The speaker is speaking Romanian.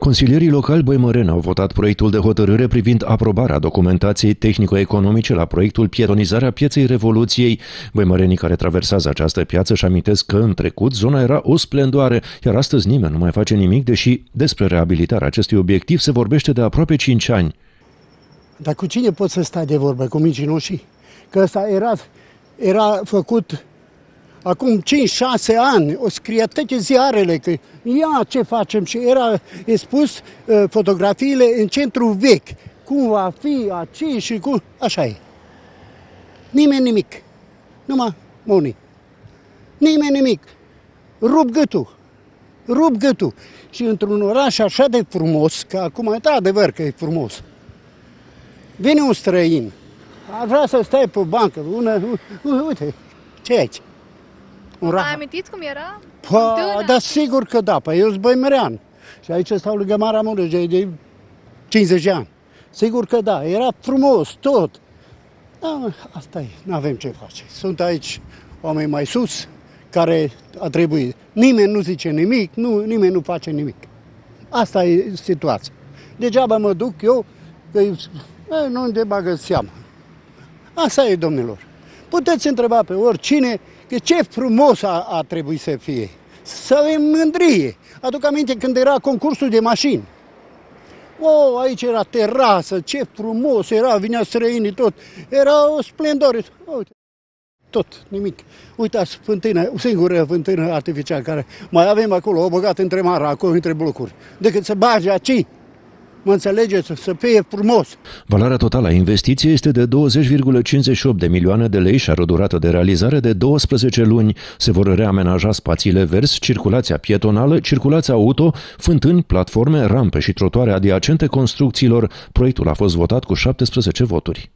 Consilierii locali Băimăreni au votat proiectul de hotărâre privind aprobarea documentației tehnico-economice la proiectul Pietonizarea pieței Revoluției. Băimărenii care traversează această piață și amintesc că în trecut zona era o splendoare, iar astăzi nimeni nu mai face nimic, deși despre reabilitarea acestui obiectiv se vorbește de aproape 5 ani. Dar cu cine pot să stai de vorbă? Cu mincinoșii? Că ăsta era, era făcut acum 5-6 ani, o scrie toate ziarele că ia ce facem și era expus fotografiile în centru vechi, cum va fi aici și cum, așa e. Nimeni nimic, numai moni. Nimeni nimic. Rup gâtul. Rup gâtul. Și într-un oraș așa de frumos, că acum, da, adevăr că e frumos, vine un străin, ar vrea să stai pe bancă, una, uite, ce aici? rahat. Ai amintit cum era? Pă, da, sigur că da, păi eu sunt băimărean. Și aici stau lângă Marea Mureș, de 50 de ani. Sigur că da, era frumos tot. Da, asta e, nu avem ce face. Sunt aici oameni mai sus care a trebuit. Nimeni nu zice nimic, nu, nimeni nu face nimic. Asta e situația. Degeaba mă duc eu, că nu de bagă seama. Asta e, domnilor. Puteți întreba pe oricine că ce frumos a, a trebuit să fie. Să avem mândrie. Aduc aminte când era concursul de mașini. O, oh, aici era terasă, ce frumos era, vinea străinii tot. Era o splendoare. Uite, tot, nimic. Uitați, fântână, singură fântână artificială care mai avem acolo, o băgat între mara, acolo, între blocuri. Decât să bage aici Mă înțelegeți? Să fie frumos. Valoarea totală a investiției este de 20,58 de milioane de lei și are o durată de realizare de 12 luni. Se vor reamenaja spațiile verzi, circulația pietonală, circulația auto, fântâni, platforme, rampe și trotoare adiacente construcțiilor. Proiectul a fost votat cu 17 voturi.